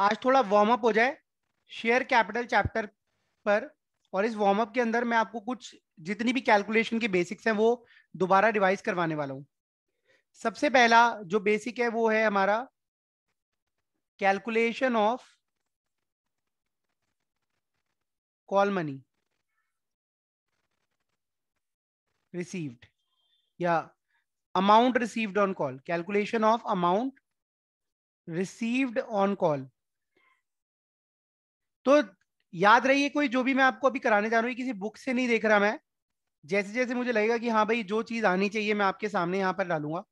आज थोड़ा warm up हो जाए शेयर कैपिटल चैप्टर पर और इस वार्म अप के अंदर मैं आपको कुछ जितनी भी कैलकुलेशन के बेसिक्स हैं वो दोबारा रिवाइज करवाने वाला हूँ सबसे पहला जो बेसिक है वो है हमारा calculation of call money received या amount received on call calculation of amount received on call तो याद रहिए कोई जो भी मैं आपको अभी कराने जा रहा हूँ किसी बुक से नहीं देख रहा मैं जैसे जैसे मुझे लगेगा कि हाँ भाई जो चीज़ आनी चाहिए मैं आपके सामने यहाँ पर डालूंगा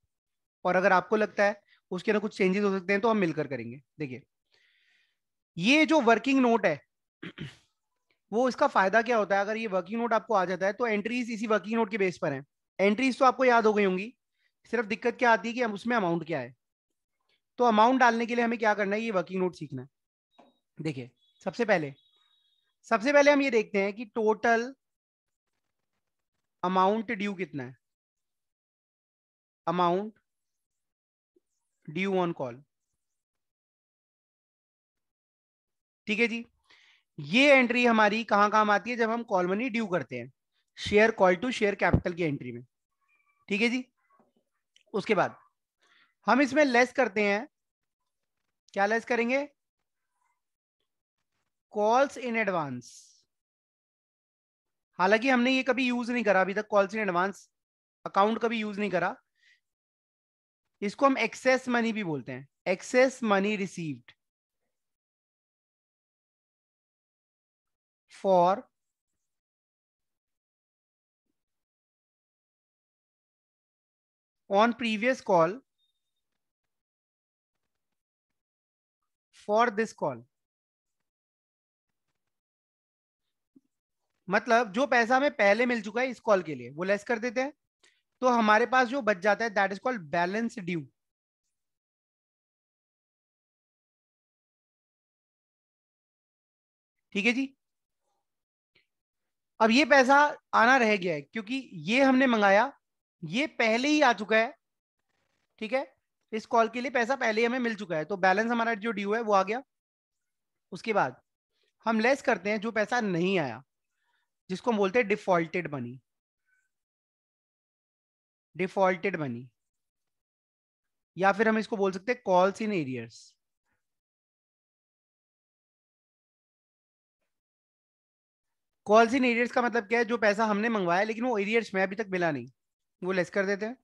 और अगर आपको लगता है उसके अंदर कुछ चेंजेस हो सकते हैं तो हम मिलकर करेंगे देखिए ये जो वर्किंग नोट है वो इसका फायदा क्या होता है अगर ये वर्किंग नोट आपको आ जाता है तो एंट्रीज इसी वर्किंग नोट के बेस पर है एंट्रीज तो आपको याद हो गई होंगी सिर्फ दिक्कत क्या आती है कि हम उसमें अमाउंट क्या है तो अमाउंट डालने के लिए हमें क्या करना है ये वर्किंग नोट सीखना है देखिए सबसे पहले सबसे पहले हम ये देखते हैं कि टोटल अमाउंट ड्यू कितना है अमाउंट ड्यू ऑन कॉल ठीक है जी ये एंट्री हमारी कहां काम आती है जब हम कॉल मनी ड्यू करते हैं share call to share capital की एंट्री में ठीक है जी उसके बाद हम इसमें लेस करते हैं क्या लेस करेंगे कॉल्स इन एडवांस हालांकि हमने ये कभी यूज नहीं करा अभी तक कॉल्स इन एडवांस अकाउंट कभी यूज नहीं करा इसको हम एक्सेस मनी भी बोलते हैं excess money received for on previous call for this call मतलब जो पैसा हमें पहले मिल चुका है इस कॉल के लिए वो लेस कर देते हैं तो हमारे पास जो बच जाता है that is called balance due ठीक है जी अब ये पैसा आना रह गया है क्योंकि ये हमने मंगाया ये पहले ही आ चुका है ठीक है इस कॉल के लिए पैसा पहले ही हमें मिल चुका है तो बैलेंस हमारा जो ड्यू है वो आ गया उसके बाद हम लेस करते हैं जो पैसा नहीं आया जिसको हम बोलते हैं डिफॉल्टेड मनी डिफॉल्टेड मनी या फिर हम इसको बोल सकते हैं calls in arrears calls in arrears का मतलब क्या है जो पैसा हमने मंगवाया लेकिन वो एरियर्स में अभी तक मिला नहीं वो लेस कर देते हैं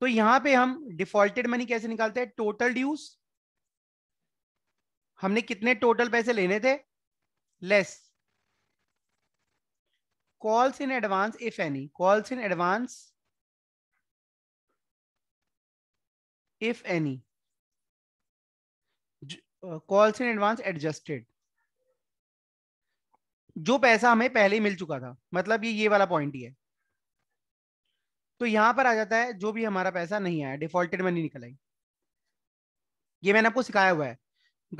तो यहां पे हम डिफॉल्टेड मनी कैसे निकालते हैं टोटल ड्यूज हमने कितने टोटल पैसे लेने थे less calls in advance if any calls in advance if any calls in advance adjusted जो पैसा हमें पहले ही मिल चुका था मतलब ये ये वाला पॉइंट ही है तो यहां पर आ जाता है जो भी हमारा पैसा नहीं आया डिफॉल्टेड मनी निकल आई ये मैंने आपको सिखाया हुआ है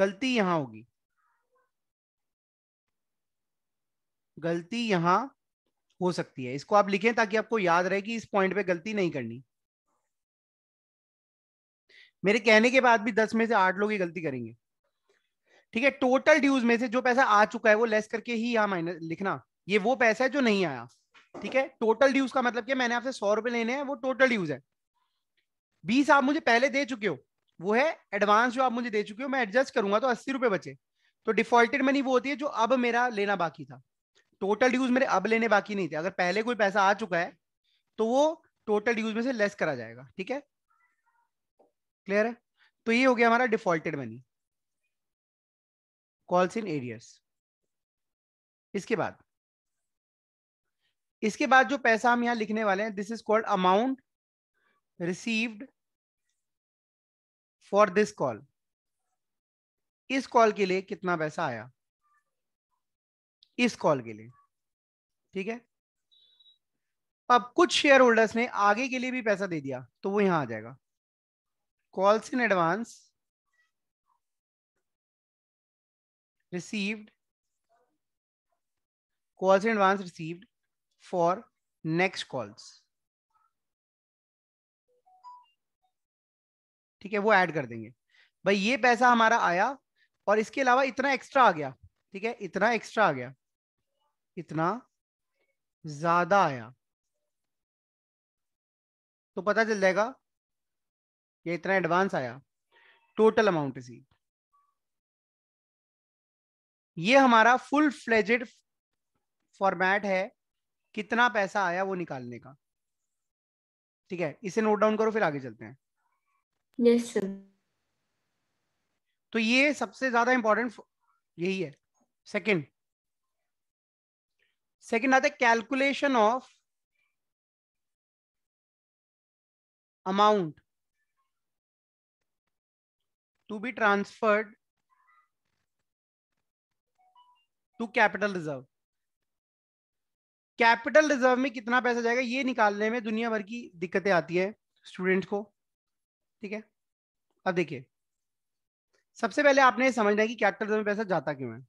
गलती यहां होगी गलती यहां हो सकती है इसको आप लिखें ताकि आपको याद रहे कि इस पॉइंट पे गलती नहीं करनी मेरे कहने के बाद भी दस में से आठ लोग ही गलती करेंगे ठीक है टोटल ड्यूज में से जो पैसा आ चुका है वो लेस करके ही यहां माइनस लिखना ये वो पैसा है जो नहीं आया ठीक है टोटल ड्यूज का मतलब क्या मैंने आपसे सौ रुपए लेने हैं वो टोटल ड्यूज है बीस आप मुझे पहले दे चुके हो वो है एडवांस जो आप मुझे दे चुके हो मैं एडजस्ट करूंगा तो अस्सी रुपए बचे तो डिफॉल्टेड मनी वो होती है जो अब मेरा लेना बाकी था टोटल ड्यूज मेरे अब लेने बाकी नहीं थे अगर पहले कोई पैसा आ चुका है तो वो टोटल ड्यूज में से लेस करा जाएगा ठीक है क्लियर है तो ये हो गया हमारा defaulted money calls in arrears इसके बाद इसके बाद जो पैसा हम यहां लिखने वाले हैं this is called amount received for this call इस कॉल के लिए कितना पैसा आया इस कॉल के लिए ठीक है अब कुछ शेयर होल्डर्स ने आगे के लिए भी पैसा दे दिया तो वो यहां आ जाएगा calls in advance received calls in advance received for next calls ठीक है वो ऐड कर देंगे भाई ये पैसा हमारा आया और इसके अलावा इतना एक्स्ट्रा आ गया ठीक है इतना एक्स्ट्रा आ गया इतना ज्यादा आया तो पता चल जाएगा ये इतना एडवांस आया टोटल अमाउंट इसी ये हमारा फुल फ्लेजेड फॉर्मेट है कितना पैसा आया वो निकालने का ठीक है इसे नोट डाउन करो फिर आगे चलते हैं yes, तो ये सबसे ज्यादा इंपॉर्टेंट यही है सेकंड सेकेंड आता है calculation of amount to be transferred to capital reserve capital reserve में कितना पैसा जाएगा ये निकालने में दुनिया भर की दिक्कतें आती है स्टूडेंट को ठीक है अब देखिए सबसे पहले आपने समझना है कि कैपिटल रिजर्व में पैसा जाता क्यों है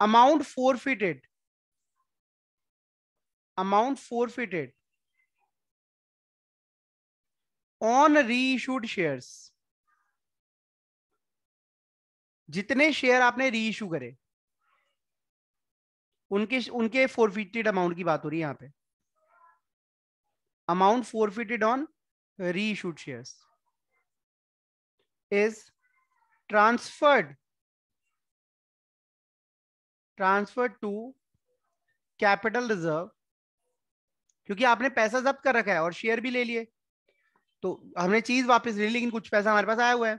amount forfeited amount forfeited on reissued shares जितने शेयर आपने इशू करे उनके उनके फोरफिटेड अमाउंट की बात हो रही है यहां पे amount forfeited on reissued shares is transferred transfer to capital reserve क्योंकि आपने पैसा जब्त कर रखा है और शेयर भी ले लिए तो हमने चीज वापस ली लेकिन कुछ पैसा हमारे पास आया हुआ है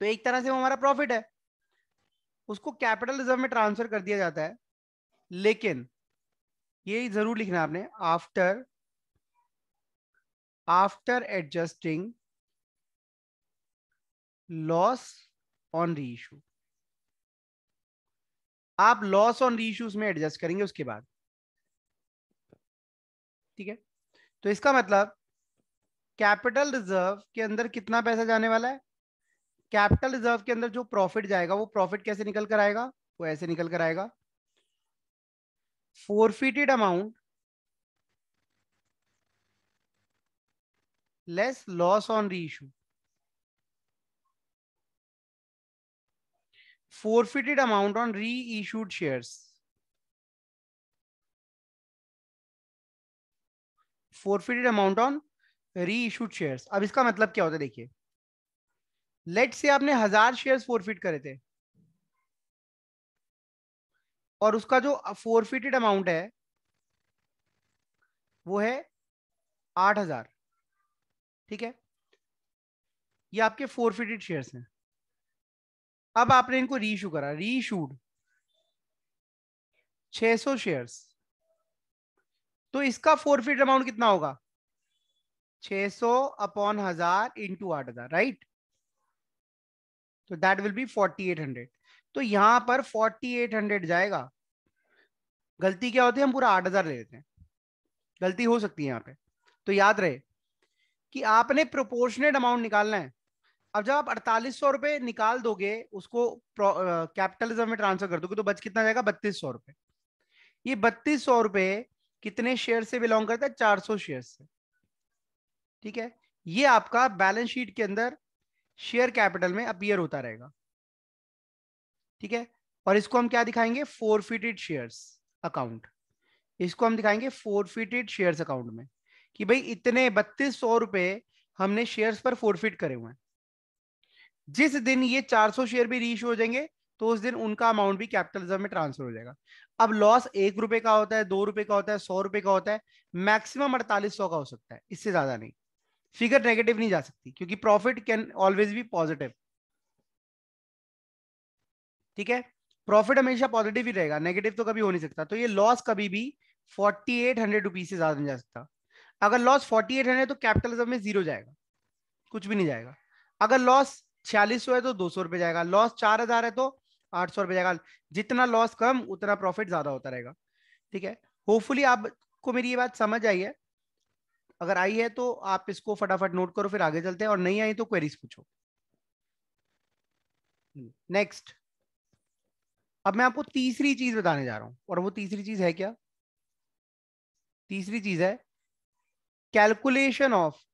तो एक तरह से वो हमारा प्रॉफिट है उसको कैपिटल रिजर्व में ट्रांसफर कर दिया जाता है लेकिन ये जरूर लिखना आपने after after adjusting loss on reissue आप लॉस ऑन रीइश्यूज में एडजस्ट करेंगे उसके बाद ठीक है तो इसका मतलब कैपिटल रिजर्व के अंदर कितना पैसा जाने वाला है कैपिटल रिजर्व के अंदर जो प्रॉफिट जाएगा वो प्रॉफिट कैसे निकल कर आएगा वो ऐसे निकल कर आएगा forfeited amount less loss on reissue forfeited amount on reissued shares. forfeited amount on reissued shares. अब इसका मतलब क्या होता है देखिए लेट से आपने हजार शेयर्स फोरफिट करे थे और उसका जो फोरफिटेड अमाउंट है वो है आठ हजार ठीक है ये आपके फोरफिटेड शेयर्स हैं अब आपने इनको रीशू करा रीशूड 600 शेयर्स तो इसका फोरफिट अमाउंट कितना होगा 600 अपॉन हजार इंटू आठ हजार राइट तो दैट विल बी 4800 तो यहां पर 4800 जाएगा गलती क्या होती है हम पूरा आठ हजार ले लेते हैं गलती हो सकती है यहां पे तो याद रहे कि आपने प्रोपोर्शनेट अमाउंट निकालना है अब जब आप अड़तालीस सौ रुपए निकाल दोगे उसको कैपिटलिज्म में ट्रांसफर कर दोगे तो बच कितना जाएगा बत्तीस सौ रुपए ये बत्तीस सौ रुपए कितने शेयर से बिलोंग करता है चार सौ शेयर से ठीक है ये आपका बैलेंस शीट के अंदर शेयर कैपिटल में अपियर होता रहेगा ठीक है और इसको हम क्या दिखाएंगे फोर फिटेड शेयर अकाउंट इसको हम दिखाएंगे फोर फिटेड शेयर अकाउंट में कि भाई इतने बत्तीस सौ रुपए हमने शेयर्स पर फोरफिट करे हुए हैं जिस दिन ये 400 शेयर भी रीश हो जाएंगे तो उस दिन उनका अमाउंट भी कैपिटलिज्म में ट्रांसफर हो जाएगा अब लॉस एक रुपए का होता है दो रुपए का होता है सौ रुपए का होता है मैक्सिमम अड़तालीस सौ का हो सकता है इससे ज्यादा नहीं फिगर नेगेटिव नहीं जा सकती क्योंकि प्रॉफिट कैन ऑलवेज भी पॉजिटिव ठीक है प्रॉफिट हमेशा पॉजिटिव ही रहेगा नेगेटिव तो कभी हो नहीं सकता तो ये लॉस कभी भी फोर्टी एट हंड्रेड से ज्यादा नहीं जा सकता अगर लॉस फोर्टी एट हंड्रेड तो कैपिटलिज्म में जीरो जाएगा कुछ भी नहीं जाएगा अगर लॉस छियालीस सौ है तो दो सौ रुपये जाएगा लॉस चार हजार है तो आठ सौ रुपये जाएगा जितना लॉस कम उतना प्रॉफिट ज्यादा होता रहेगा ठीक है होपफुली आपको मेरी ये बात समझ आई है अगर आई है तो आप इसको फटाफट नोट करो फिर आगे चलते हैं और नहीं आई तो क्वेरीज पूछो नेक्स्ट हम्म, अब मैं आपको तीसरी चीज बताने जा रहा हूं और वो तीसरी चीज है क्या तीसरी चीज है calculation of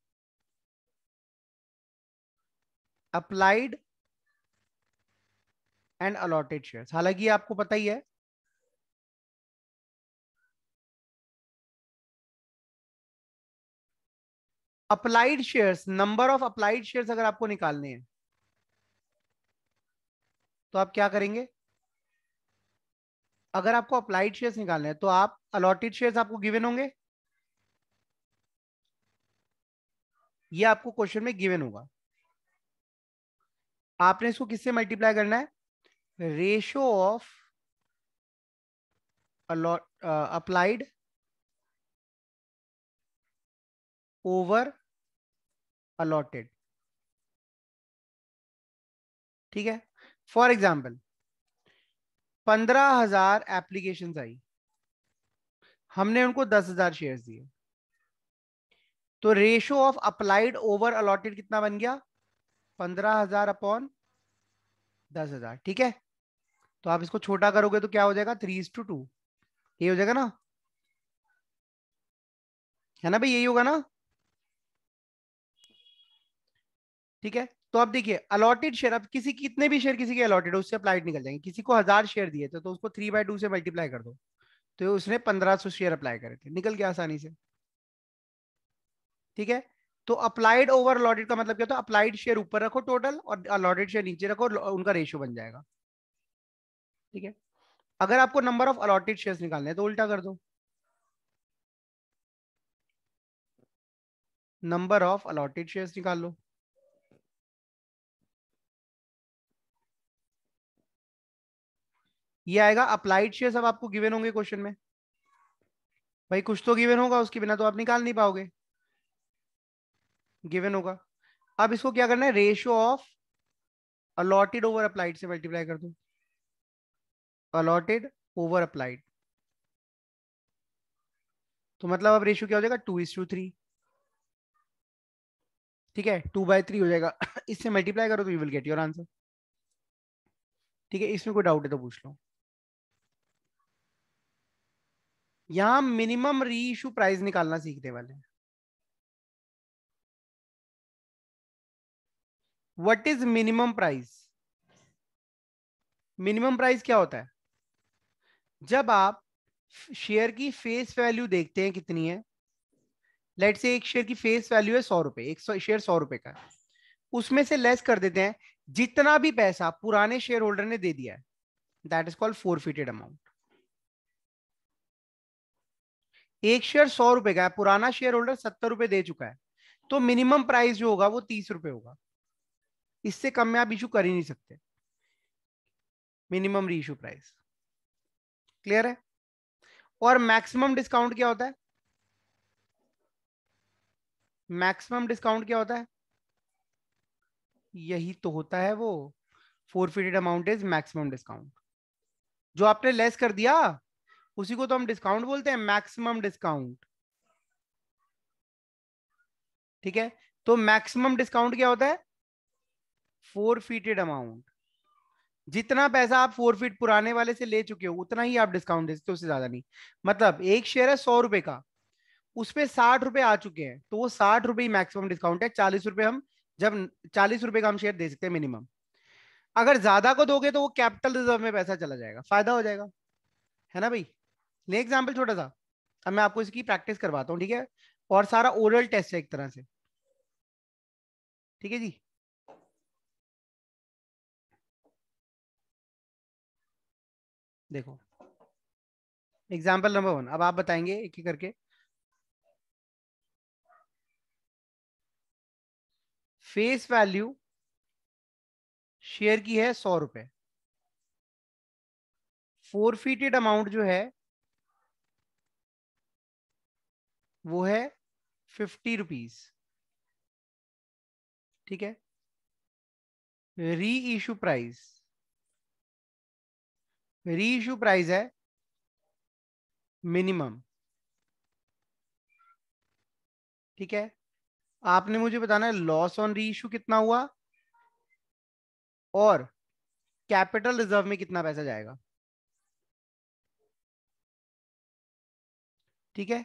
applied and allotted shares हालांकि आपको पता ही है applied shares number of applied shares अगर आपको निकालने हैं तो आप क्या करेंगे अगर आपको अप्लाइड शेयर्स निकालने हैं तो आप अलॉटेड शेयर्स आपको गिवन होंगे ये आपको क्वेश्चन में गिवन होगा आपने इसको किससे मल्टीप्लाई करना है ratio of applied over allotted ठीक है फॉर एग्जाम्पल पंद्रह हजार एप्लीकेशन आई हमने उनको दस हजार शेयर दिए तो ratio of applied over allotted कितना बन गया पंद्रह हजार अपॉन दस हजार ठीक है तो आप इसको छोटा करोगे तो क्या हो जाएगा थ्री इज टू टू ये हो जाएगा ना है ना भाई यही होगा ना ठीक है तो आप देखिए अलॉटेड शेयर अब किसी कितने भी शेयर किसी के अलॉटेड उससे अप्लाइड निकल जाएंगे किसी को हजार शेयर दिए थे तो उसको थ्री बाय टू से मल्टीप्लाई कर दो तो उसने पंद्रह सौ शेयर अप्लाई करे थे निकल गया आसानी से ठीक है तो अप्लाइड ओवर अलॉटेड का मतलब क्या होता है अप्लाइड शेयर ऊपर रखो टोटल और अलॉटेड शेयर नीचे रखो उनका रेशियो बन जाएगा ठीक है अगर आपको नंबर ऑफ अलॉटेड शेयर्स निकालने हैं तो उल्टा कर दो नंबर ऑफ अलॉटेड शेयर्स निकाल लो ये आएगा अप्लाइड शेयर्स अब आपको गिवन होंगे क्वेश्चन में भाई कुछ तो गिवन होगा उसके बिना तो आप निकाल नहीं पाओगे गिवन होगा अब इसको क्या करना है ratio of allotted over applied से मल्टीप्लाई कर दो अलॉटेड ओवर अप्लाइड तो मतलब अब रेशियो क्या हो जाएगा टू इज टू थ्री ठीक है टू बाय थ्री हो जाएगा इससे मल्टीप्लाई करो तो you will get your answer ठीक है इसमें कोई डाउट है तो पूछ लो यहां मिनिमम री इशू प्राइस निकालना सीखने वाले हैं what is minimum price minimum price क्या होता है जब आप शेयर की फेस वैल्यू देखते हैं कितनी है लेट से एक शेयर की फेस वैल्यू है सौ रुपए एक शेयर सौ रुपए का उसमें से लेस कर देते हैं जितना भी पैसा पुराने शेयर होल्डर ने दे दिया है that is called forfeited amount एक शेयर सौ रुपए का है पुराना शेयर होल्डर सत्तर रुपए दे चुका है तो मिनिमम प्राइस जो होगा वो तीस रुपए होगा इससे कम में आप इशू कर ही नहीं सकते मिनिमम रीइू प्राइस क्लियर है और मैक्सिमम डिस्काउंट क्या होता है मैक्सिमम डिस्काउंट क्या होता है यही तो होता है वो forfeited amount is maximum discount जो आपने लेस कर दिया उसी को तो हम डिस्काउंट बोलते हैं मैक्सिमम डिस्काउंट ठीक है तो मैक्सिमम डिस्काउंट क्या होता है फीटेड अमाउंट जितना पैसा आप फोर फीट पुराने वाले से ले चुके हो उतना ही आप डिस्काउंट दे सकते हो उससे ज्यादा नहीं मतलब एक शेयर है सौ रुपए का उसपे साठ रुपए आ चुके हैं तो वो साठ रुपए मैक्सिमम डिस्काउंट है चालीस रुपए हम जब चालीस रुपए का हम शेयर दे सकते हैं मिनिमम अगर ज्यादा को दोगे तो वो कैपिटल रिजर्व में पैसा चला जाएगा फायदा हो जाएगा है ना भाई ले एग्जाम्पल छोटा सा अब मैं आपको इसकी प्रैक्टिस करवाता हूँ ठीक है और सारा ओरल टेस्ट है एक तरह से ठीक है जी देखो एग्जाम्पल नंबर वन अब आप बताएंगे एक ही करके फेस वैल्यू शेयर की है सौ रुपए फोरफीटेड अमाउंट जो है वो है फिफ्टी रुपीज ठीक है reissue price reissue price है मिनिमम ठीक है आपने मुझे बताना है लॉस ऑन रीइश्यू कितना हुआ और कैपिटल रिजर्व में कितना पैसा जाएगा ठीक है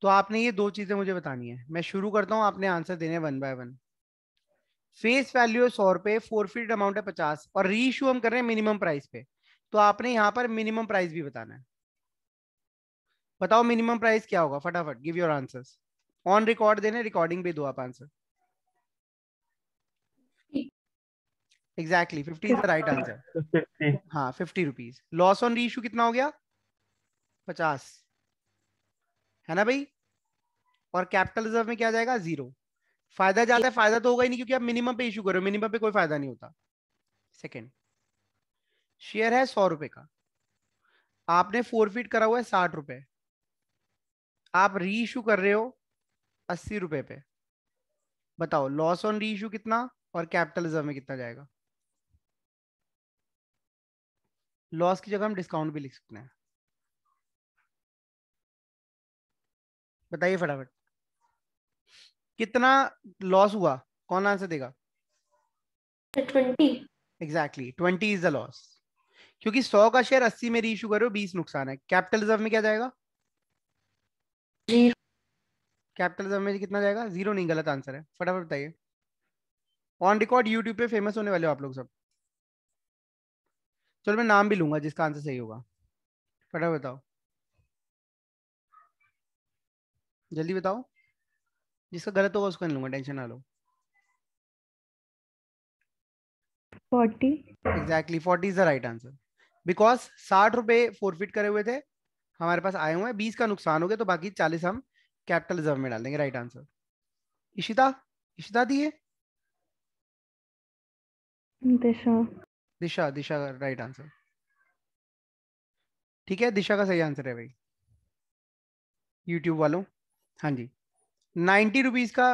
तो आपने ये दो चीजें मुझे बतानी है मैं शुरू करता हूं आपने आंसर देने one by one face value है सौ रुपए फोर फीट अमाउंट है पचास और रीइशू हम कर रहे हैं मिनिमम प्राइस पे तो आपने यहाँ पर मिनिमम प्राइस भी बताना है बताओ मिनिमम प्राइस क्या होगा फटाफट give your answer on record देने रिकॉर्डिंग भी दो आप answer exactly fifty is the right answer हाँ fifty rupees loss on reissue कितना हो गया पचास है ना भाई और कैपिटल रिजर्व में क्या जाएगा जीरो फायदा ज्यादा फायदा तो होगा ही नहीं क्योंकि आप मिनिमम पे इशू करो मिनिमम पे कोई फायदा नहीं होता सेकेंड शेयर है सौ रुपए का आपने फोर फीट करा हुआ है साठ रुपए आप री इशू कर रहे हो अस्सी रुपए पे बताओ लॉस ऑन री इशू कितना और कैपिटल रिजर्व में कितना जाएगा लॉस की जगह हम डिस्काउंट भी लिख सकते हैं बताइए फटाफट कितना लॉस हुआ कौन आंसर देगा twenty exactly twenty is the loss क्योंकि सौ का शेयर अस्सी में रीइू करो बीस नुकसान है कैपिटल रिजर्व में क्या जाएगा कैपिटल रिजर्व में कितना जाएगा जीरो नहीं गलत आंसर है फटाफट बताइए ऑन रिकॉर्ड यूट्यूब पे फेमस होने वाले हो आप लोग सब चलो मैं नाम भी लूंगा जिसका आंसर सही होगा फटाफट बताओ जल्दी बताओ जिसका गलत होगा उसको लूंगा टेंशन ना लो forty exactly forty is the right answer because साठ रुपए फोरफिट करे हुए थे हमारे पास आए हुए हैं बीस का नुकसान हो गया तो बाकी चालीस हम कैपिटल रिजर्व में डाल देंगे राइट आंसर इशिता इशिता दिए दिशा दिशा दिशा का राइट आंसर ठीक है दिशा का सही आंसर है भाई यूट्यूब वालों हाँ जी नाइन्टी रुपीज का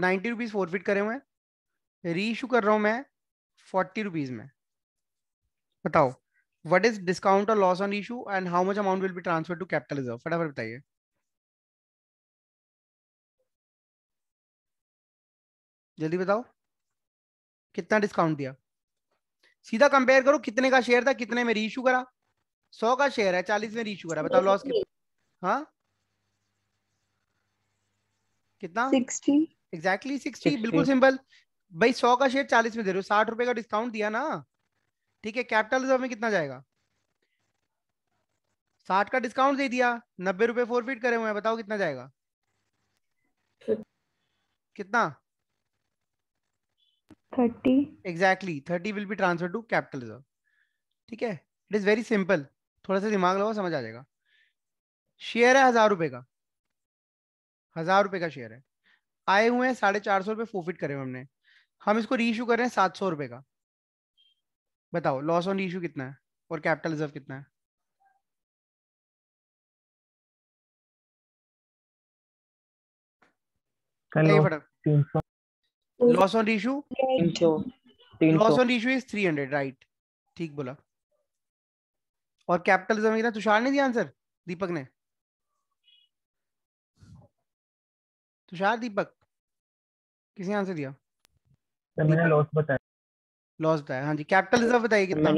नाइन्टी रुपीज फोरफिट करे हुए हैं कर रहा हूँ मैं फोर्टी रुपीज में बताओ वट इज डिस्काउंट और loss on issue and how much amount will be transfer to capital reserve फटाफट बताइए जल्दी बताओ कितना डिस्काउंट दिया सीधा कंपेयर करो कितने का शेयर था कितने में रीइू करा सौ का शेयर है चालीस में रीइू करा बताओ लॉस कितना हाँ कितना एग्जैक्टली सिक्सटी बिल्कुल सिंपल भाई सौ का शेयर चालीस में दे रहे हो साठ रुपए का डिस्काउंट दिया ना ठीक है कैपिटल रिजर्व में कितना जाएगा साठ का डिस्काउंट दे दिया नब्बे रुपए फोर फीट करे हुए बताओ कितना जाएगा कितना thirty exactly thirty will be transfer to capital reserve ठीक है इट इज वेरी सिंपल थोड़ा सा दिमाग लगाओ समझ आ जाएगा शेयर है हजार रुपए का हजार रुपए का शेयर है आए हुए हैं साढ़े चार सौ रुपए फोफिट करे हमने हम इसको रीशू कर रहे हैं सात सौ रुपए का बताओ लॉस ऑन रीशू कितना है और कैपिटल रिजर्व कितना है loss on loss on is three hundred right ठीक बोला और कैपिटल रिजर्व कितना तुषार ने दिया आंसर दीपक ने तुषार दीपक किसी आंसर दिया मैंने लॉस बताया लॉस बताया हाँ जी कैपिटल रिजर्व बताइए कितना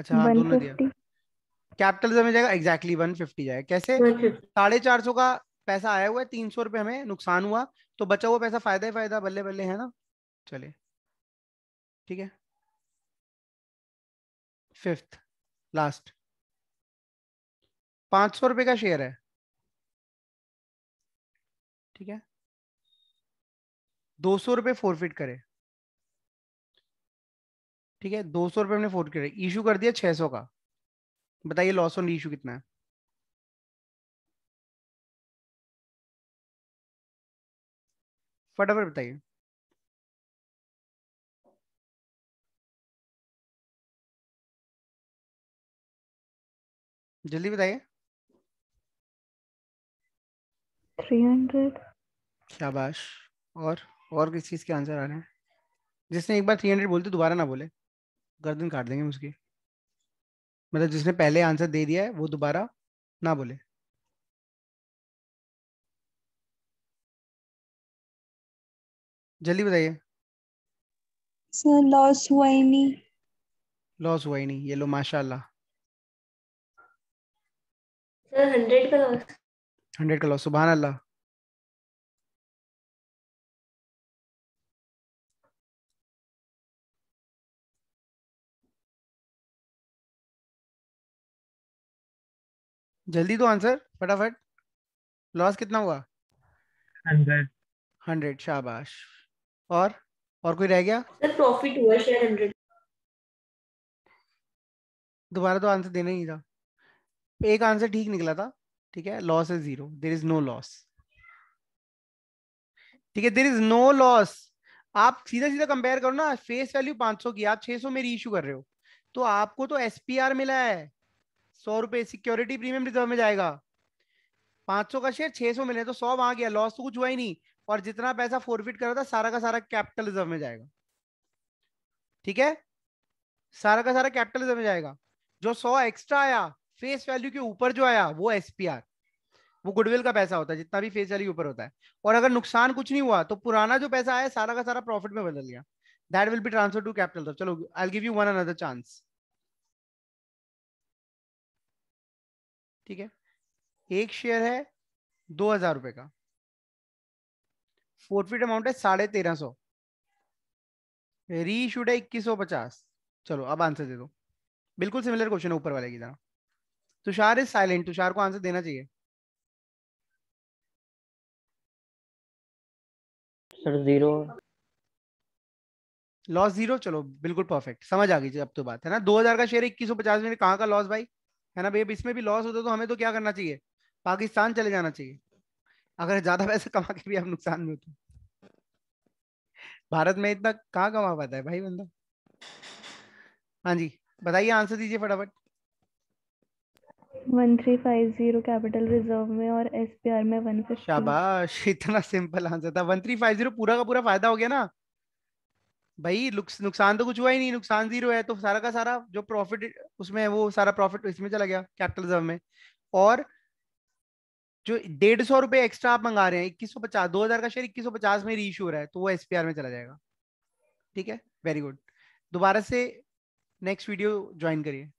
अच्छा हाँ दोनों दिया कैपिटल रिजर्व में जाएगा एग्जैक्टली वन फिफ्टी जाएगा कैसे साढ़े चार सौ का पैसा आया हुआ है तीन सौ रुपये हमें नुकसान हुआ तो बचा हुआ पैसा फायदा ही फायदा बल्ले बल्ले है ना चले ठीक है फिफ्थ लास्ट पांच सौ रुपये का शेयर है ठीक है दो सौ रुपये फोरफिट करे ठीक है दो सौ रुपये हमने फोरफिट करे इशू कर दिया छह सौ का बताइए लॉस ऑन इशू कितना है फटाफट बताइए जल्दी बताइए 300 शाबाश और और किस चीज़ के आंसर आ रहे हैं जिसने एक बार 300 हंड्रेड बोलते दोबारा ना बोले गर्दन काट देंगे उसकी मतलब जिसने पहले आंसर दे दिया है वो दोबारा ना बोले जल्दी बताइए लॉस हुआ ही नहीं लॉस हुआ ही नहीं ये लो माशाल्लाह सर हंड्रेड का लॉस हंड्रेड का लॉस सुबह अल्लाह जल्दी दो आंसर फटाफट लॉस कितना हुआ हंड्रेड हंड्रेड शाबाश और और कोई रह गया प्रॉफिट हुआ शेयर हंड्रेड दोबारा तो आंसर देना ही था एक आंसर ठीक निकला था ठीक है लॉस है zero there is no loss ठीक है देर इज नो लॉस आप सीधा सीधा कंपेयर करो ना फेस वैल्यू 500 की आप 600 में रीइश्यू कर रहे हो तो आपको तो एसपीआर मिला है सौ रुपए सिक्योरिटी प्रीमियम रिजर्व में जाएगा 500 का शेयर 600 मिले तो सौ वहां गया लॉस तो कुछ हुआ ही नहीं और जितना पैसा फोरफिट करा था सारा का सारा कैपिटल रिजर्व में जाएगा ठीक है सारा का सारा कैपिटल रिजर्व में जाएगा जो सौ एक्स्ट्रा आया फेस वैल्यू के ऊपर जो आया वो एसपीआर वो गुडविल का पैसा होता है जितना भी फेस वैल्यू ऊपर होता है और अगर नुकसान कुछ नहीं हुआ तो पुराना जो पैसा आया सारा का सारा प्रॉफिट में बदल गया that will be transfer to capital चलो I give you one another chance ठीक है एक शेयर है दो हजार रुपए का फोरफिट अमाउंट है साढ़े तेरह सौ रीशूट है इक्कीस सौ पचास चलो अब आंसर दे दो बिल्कुल सिमिलर क्वेश्चन है ऊपर वाले की तरह तुषार इज साइलेंट तुषार को आंसर देना चाहिए सर जीरो लॉस जीरो चलो बिल्कुल परफेक्ट समझ आ गई अब तो बात है ना 2000 का शेयर इक्कीस सौ पचास में कहाँ का लॉस भाई है ना भैया इसमें भी लॉस होता तो हमें तो क्या करना चाहिए पाकिस्तान चले जाना चाहिए अगर ज्यादा पैसे कमा के भी हम नुकसान में होते तो। भारत में इतना कहाँ कमा पाता है भाई बंदा हाँ जी बताइए आंसर दीजिए फटाफट one three five zero capital reserve में और एसपीआर में वन फिफ्टी शाबाश इतना सिंपल आंसर था वन थ्री फाइव जीरो पूरा का पूरा फायदा हो गया ना भाई नुकसान तो कुछ हुआ ही नहीं नुकसान जीरो है तो सारा का सारा जो प्रॉफिट उसमें है वो सारा प्रॉफिट इसमें चला गया कैपिटल रिजर्व में और जो डेढ़ सौ रुपए एक्स्ट्रा आप मंगा रहे हैं इक्कीस सौ पचास दो हजार का शेयर इक्कीस सौ पचास में रीइश्यू हो रहा है तो वो एसपीआर में चला जाएगा ठीक है वेरी गुड दोबारा से नेक्स्ट वीडियो ज्वाइन करिए